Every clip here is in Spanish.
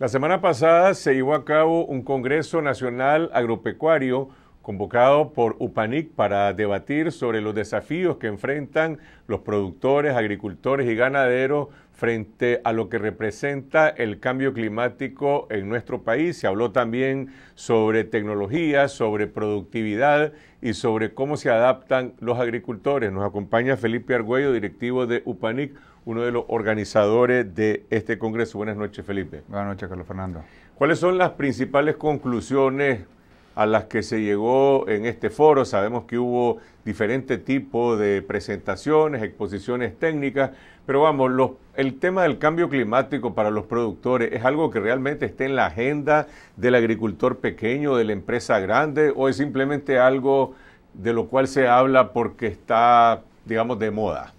La semana pasada se llevó a cabo un Congreso Nacional Agropecuario convocado por UPANIC para debatir sobre los desafíos que enfrentan los productores, agricultores y ganaderos frente a lo que representa el cambio climático en nuestro país. Se habló también sobre tecnología, sobre productividad y sobre cómo se adaptan los agricultores. Nos acompaña Felipe Argüello, directivo de UPANIC, uno de los organizadores de este Congreso. Buenas noches, Felipe. Buenas noches, Carlos Fernando. ¿Cuáles son las principales conclusiones a las que se llegó en este foro? Sabemos que hubo diferentes tipos de presentaciones, exposiciones técnicas, pero vamos, el tema del cambio climático para los productores es algo que realmente esté en la agenda del agricultor pequeño, de la empresa grande, o es simplemente algo de lo cual se habla porque está, digamos, de moda.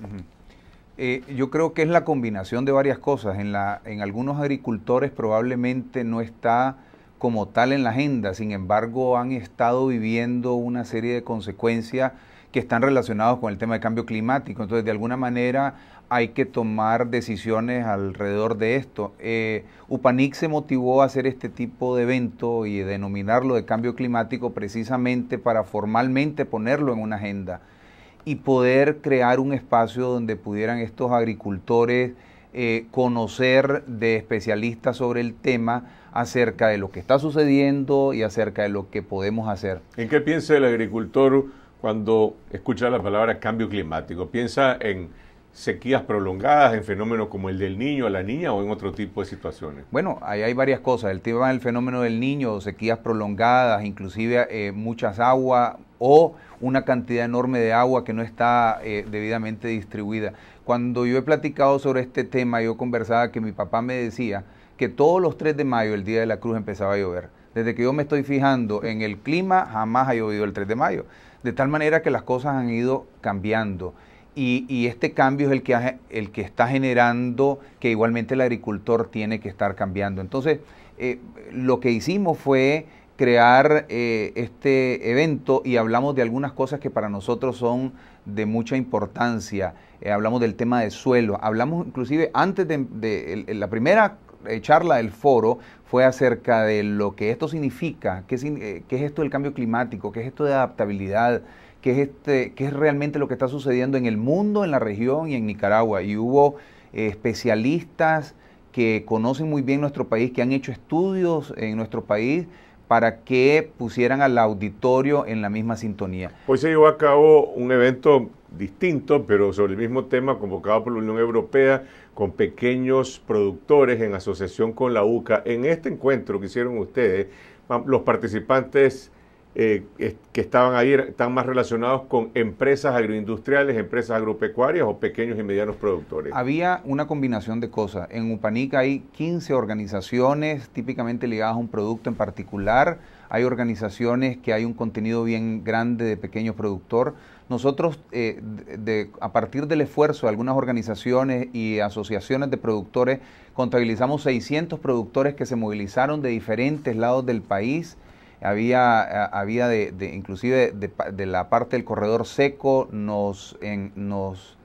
Eh, yo creo que es la combinación de varias cosas. En, la, en algunos agricultores probablemente no está como tal en la agenda, sin embargo han estado viviendo una serie de consecuencias que están relacionadas con el tema del cambio climático. Entonces, de alguna manera, hay que tomar decisiones alrededor de esto. Eh, UPANIC se motivó a hacer este tipo de evento y denominarlo de cambio climático precisamente para formalmente ponerlo en una agenda y poder crear un espacio donde pudieran estos agricultores eh, conocer de especialistas sobre el tema acerca de lo que está sucediendo y acerca de lo que podemos hacer. ¿En qué piensa el agricultor cuando escucha la palabra cambio climático? ¿Piensa en sequías prolongadas, en fenómenos como el del niño a la niña o en otro tipo de situaciones? Bueno, ahí hay varias cosas. El tema del fenómeno del niño, sequías prolongadas, inclusive eh, muchas aguas o una cantidad enorme de agua que no está eh, debidamente distribuida. Cuando yo he platicado sobre este tema, yo conversaba que mi papá me decía que todos los 3 de mayo, el día de la cruz, empezaba a llover. Desde que yo me estoy fijando en el clima, jamás ha llovido el 3 de mayo. De tal manera que las cosas han ido cambiando. Y, este cambio es el que, el que está generando que igualmente el agricultor tiene que estar cambiando. Entonces, eh, lo que hicimos fue crear eh, este evento y hablamos de algunas cosas que para nosotros son de mucha importancia. Eh, hablamos del tema de suelo, hablamos inclusive antes de, la primera charla del foro fue acerca de lo que esto significa, qué, qué es esto del cambio climático, qué es esto de adaptabilidad qué es, este, qué es realmente lo que está sucediendo en el mundo, en la región y en Nicaragua. Y hubo eh, especialistas que conocen muy bien nuestro país, que han hecho estudios en nuestro país para que pusieran al auditorio en la misma sintonía. Hoy se llevó a cabo un evento distinto, pero sobre el mismo tema, convocado por la Unión Europea, con pequeños productores en asociación con la UCA. En este encuentro que hicieron ustedes, los participantes eh, que estaban ahí están más relacionados con empresas agroindustriales, empresas agropecuarias o pequeños y medianos productores? Había una combinación de cosas. En Upanica hay 15 organizaciones típicamente ligadas a un producto en particular. Hay organizaciones que hay un contenido bien grande de pequeño productor. Nosotros, eh, de, a partir del esfuerzo de algunas organizaciones y asociaciones de productores, contabilizamos 600 productores que se movilizaron de diferentes lados del país había, había de, inclusive de, la parte del corredor seco, nos, nos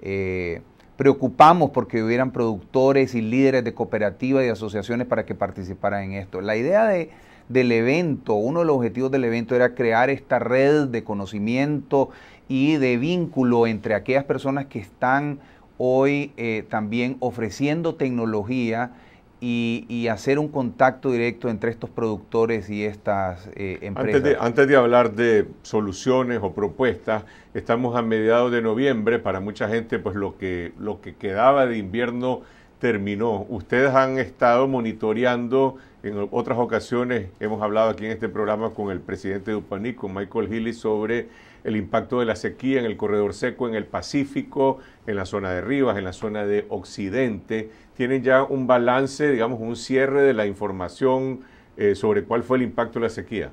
eh, preocupamos porque hubieran productores y líderes de cooperativas y asociaciones para que participaran en esto. La idea de, del evento, uno de los objetivos del evento era crear esta red de conocimiento y de vínculo entre aquellas personas que están hoy eh, también ofreciendo tecnología y, hacer un contacto directo entre estos productores y estas eh, empresas. Antes de, hablar de soluciones o propuestas, estamos a mediados de noviembre, para mucha gente pues lo que, lo que quedaba de invierno terminó. Ustedes han estado monitoreando, en otras ocasiones hemos hablado aquí en este programa con el presidente de UPANIC, con Michael Healy, sobre el impacto de la sequía en el corredor seco, en el Pacífico, en la zona de Rivas, en la zona de Occidente. Tienen ya un balance, digamos, un cierre de la información eh, sobre cuál fue el impacto de la sequía.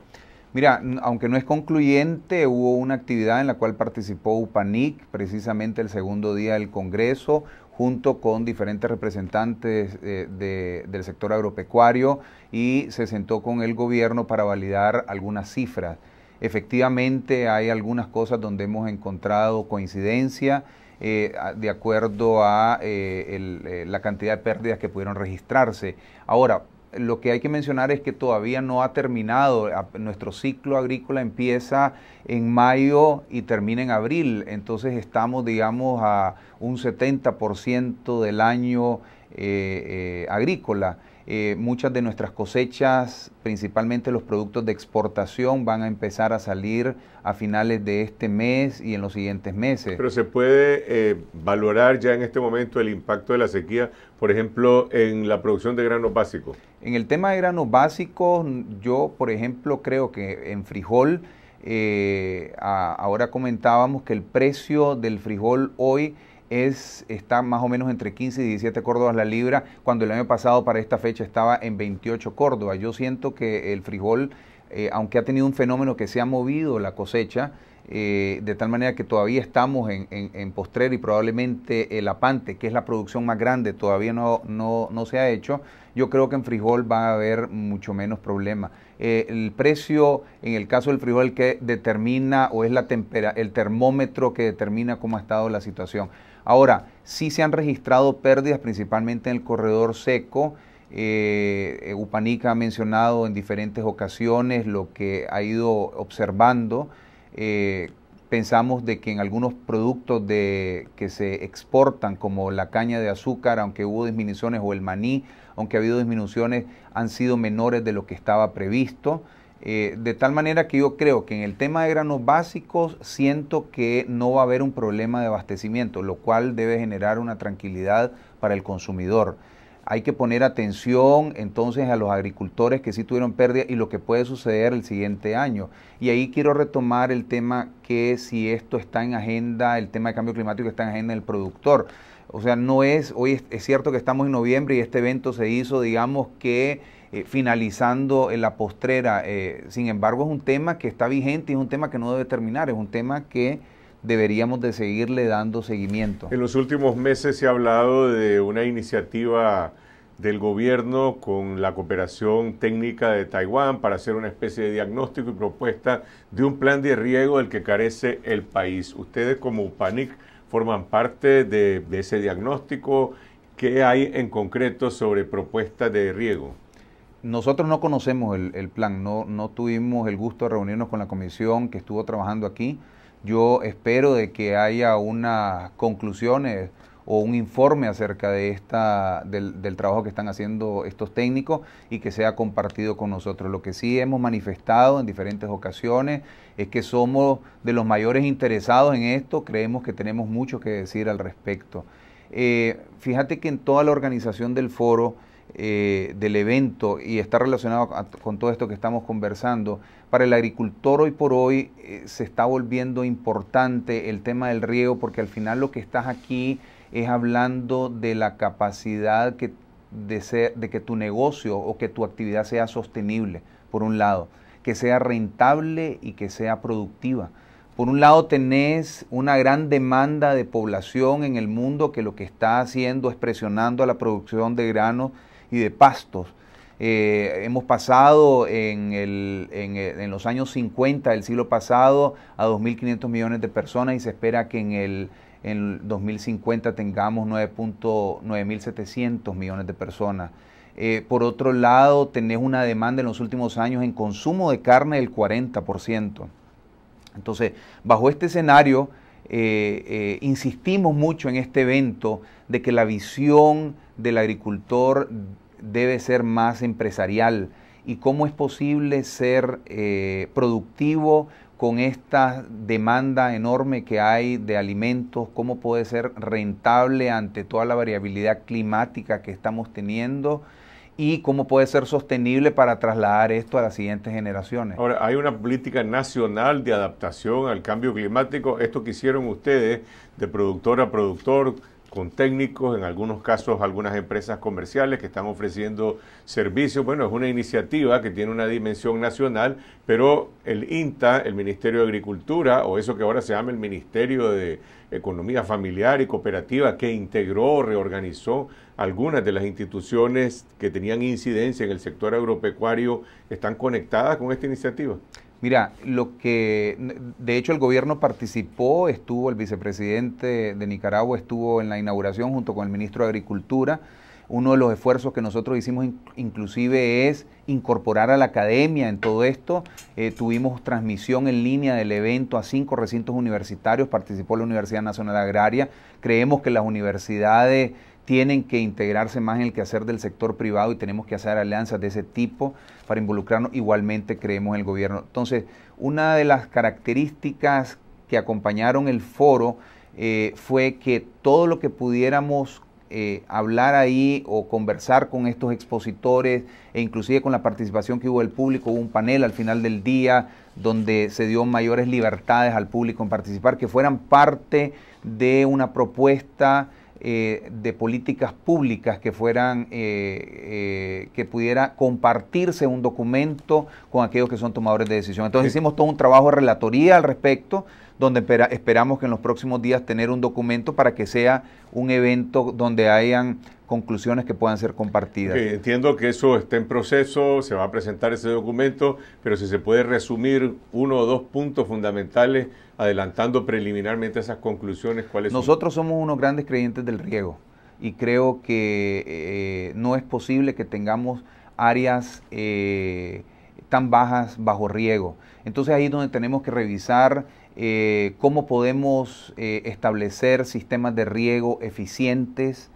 Mira, aunque no es concluyente, hubo una actividad en la cual participó UPANIC, precisamente el segundo día del Congreso, junto con diferentes representantes eh, del sector agropecuario y se sentó con el gobierno para validar algunas cifras. Efectivamente hay algunas cosas donde hemos encontrado coincidencia eh, de acuerdo a eh, eh, la cantidad de pérdidas que pudieron registrarse. Ahora, lo que hay que mencionar es que todavía no ha terminado. Nuestro ciclo agrícola empieza en mayo y termina en abril. Entonces estamos, digamos, a un 70% del año agrícola. Eh, muchas de nuestras cosechas, principalmente los productos de exportación, van a empezar a salir a finales de este mes y en los siguientes meses. Pero se puede eh, valorar ya en este momento el impacto de la sequía, por ejemplo, en la producción de granos básicos. En el tema de granos básicos, yo, por ejemplo, creo que en frijol, eh, ahora comentábamos que el precio del frijol hoy es, está más o menos entre 15 y 17 córdobas la libra, cuando el año pasado para esta fecha estaba en 28 córdobas. Yo siento que el frijol, eh, aunque ha tenido un fenómeno que se ha movido la cosecha, eh, de tal manera que todavía estamos en, postrer y probablemente el eh, apante, que es la producción más grande, todavía no, se ha hecho, yo creo que en frijol va a haber mucho menos problema. el precio, en el caso del frijol, que determina o es la el termómetro que determina cómo ha estado la situación. Ahora, sí se han registrado pérdidas principalmente en el corredor seco. Eh, eh Upanica ha mencionado en diferentes ocasiones lo que ha ido observando. Eh, pensamos de que en algunos productos que se exportan, como la caña de azúcar, aunque hubo disminuciones, o el maní, aunque ha habido disminuciones, han sido menores de lo que estaba previsto. Eh, de tal manera que yo creo que en el tema de granos básicos siento que no va a haber un problema de abastecimiento, lo cual debe generar una tranquilidad para el consumidor. Hay que poner atención entonces a los agricultores que sí tuvieron pérdida y lo que puede suceder el siguiente año. Y ahí quiero retomar el tema que si esto está en agenda, el tema de cambio climático está en agenda del productor. O sea, no es, hoy es, cierto que estamos en noviembre y este evento se hizo, digamos que eh, finalizando en la postrera, eh, sin embargo es un tema que está vigente y es un tema que no debe terminar, es un tema que deberíamos de seguirle dando seguimiento. En los últimos meses se ha hablado de una iniciativa del gobierno con la cooperación técnica de Taiwán para hacer una especie de diagnóstico y propuesta de un plan de riego del que carece el país. Ustedes como UPANIC forman parte de, ese diagnóstico. ¿Qué hay en concreto sobre propuestas de riego? Nosotros no conocemos el, plan, no, no tuvimos el gusto de reunirnos con la comisión que estuvo trabajando aquí. Yo espero de que haya unas conclusiones o un informe acerca de esta, del, trabajo que están haciendo estos técnicos y que sea compartido con nosotros. Lo que sí hemos manifestado en diferentes ocasiones es que somos de los mayores interesados en esto, creemos que tenemos mucho que decir al respecto. Eh, fíjate que en toda la organización del foro, eh, del evento y está relacionado con todo esto que estamos conversando, para el agricultor hoy por hoy eh, se está volviendo importante el tema del riego porque al final lo que estás aquí es hablando de la capacidad que, de, ser, de que tu negocio o que tu actividad sea sostenible, por un lado, que sea rentable y que sea productiva. Por un lado tenés una gran demanda de población en el mundo que lo que está haciendo es presionando a la producción de granos y de pastos. Eh, hemos pasado en, en, los años 50 del siglo pasado a 2.500 millones de personas y se espera que en el, en 2050 tengamos 9.9700 millones de personas. Eh, por otro lado, tenés una demanda en los últimos años en consumo de carne del 40%. Entonces, bajo este escenario, eh, eh, insistimos mucho en este evento de que la visión del agricultor debe ser más empresarial y cómo es posible ser productivo con esta demanda enorme que hay de alimentos, cómo puede ser rentable ante toda la variabilidad climática que estamos teniendo y cómo puede ser sostenible para trasladar esto a las siguientes generaciones. Ahora, hay una política nacional de adaptación al cambio climático. Esto que hicieron ustedes de productor a productor, con técnicos, en algunos casos algunas empresas comerciales que están ofreciendo servicios. Bueno, es una iniciativa que tiene una dimensión nacional, pero el INTA, el Ministerio de Agricultura, o eso que ahora se llama el Ministerio de Economía Familiar y Cooperativa, que integró, reorganizó algunas de las instituciones que tenían incidencia en el sector agropecuario, están conectadas con esta iniciativa. Mira, lo que de hecho el gobierno participó, estuvo el vicepresidente de Nicaragua, estuvo en la inauguración junto con el ministro de Agricultura. Uno de los esfuerzos que nosotros hicimos inclusive es incorporar a la academia en todo esto. Eh, tuvimos transmisión en línea del evento a cinco recintos universitarios, participó la Universidad Nacional Agraria. Creemos que las universidades tienen que integrarse más en el quehacer del sector privado y tenemos que hacer alianzas de ese tipo para involucrarnos. Igualmente creemos en el gobierno. Entonces, una de las características que acompañaron el foro eh, fue que todo lo que pudiéramos eh, hablar ahí o conversar con estos expositores e inclusive con la participación que hubo del público, hubo un panel al final del día donde se dio mayores libertades al público en participar, que fueran parte de una propuesta eh, de políticas públicas que fueran eh, eh, que pudiera compartirse un documento con aquellos que son tomadores de decisión. Entonces hicimos todo un trabajo de relatoría al respecto donde esperamos que en los próximos días tener un documento para que sea un evento donde hayan conclusiones que puedan ser compartidas. entiendo que eso está en proceso, se va a presentar ese documento, pero si se puede resumir uno o dos puntos fundamentales adelantando preliminarmente esas conclusiones, ¿cuáles son? Nosotros somos unos grandes creyentes del riego y creo que eh, no es posible que tengamos áreas eh, tan bajas bajo riego. Entonces ahí es donde tenemos que revisar eh, cómo podemos eh, establecer sistemas de riego eficientes,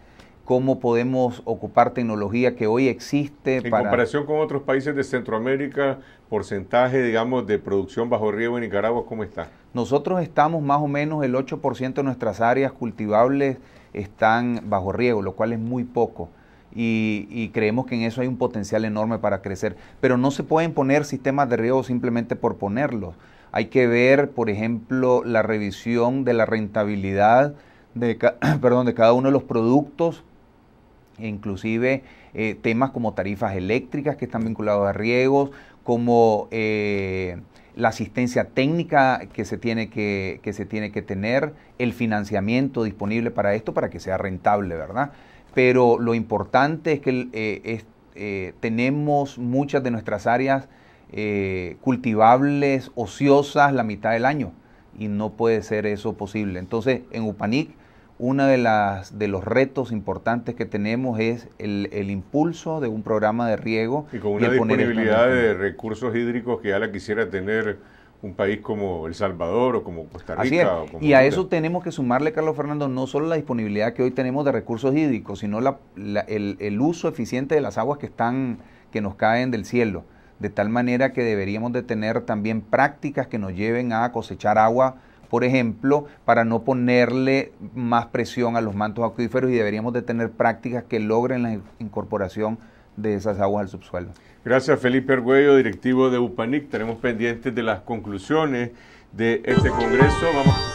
cómo podemos ocupar tecnología que hoy existe. En comparación con otros países de Centroamérica, porcentaje, digamos, de producción bajo riego en Nicaragua, ¿cómo está? Nosotros estamos más o menos el 8% de nuestras áreas cultivables están bajo riego, lo cual es muy poco. y, creemos que en eso hay un potencial enorme para crecer. Pero no se pueden poner sistemas de riego simplemente por ponerlos. Hay que ver, por ejemplo, la revisión de la rentabilidad de, perdón, de cada uno de los productos, e inclusive eh, temas como tarifas eléctricas que están vinculados a riegos, como eh, la asistencia técnica que se, tiene que, se tiene que tener, el financiamiento disponible para esto para que sea rentable, ¿verdad? Pero lo importante es que eh, tenemos muchas de nuestras áreas eh, cultivables ociosas la mitad del año y no puede ser eso posible. Entonces, en Upanic, uno de, las, de los retos importantes que tenemos es el, el impulso de un programa de riego. Y con una disponibilidad de recursos hídricos que ya la quisiera tener un país como El Salvador o como Costa Rica. y a eso tenemos que sumarle, Carlos Fernando, no solo la disponibilidad que hoy tenemos de recursos hídricos, sino la, el, el, uso eficiente de las aguas que, están, que nos caen del cielo de tal manera que deberíamos de tener también prácticas que nos lleven a cosechar agua, por ejemplo, para no ponerle más presión a los mantos acuíferos y deberíamos de tener prácticas que logren la incorporación de esas aguas al subsuelo. Gracias Felipe Argüello, directivo de UPANIC. Tenemos pendientes de las conclusiones de este Congreso. Vamos.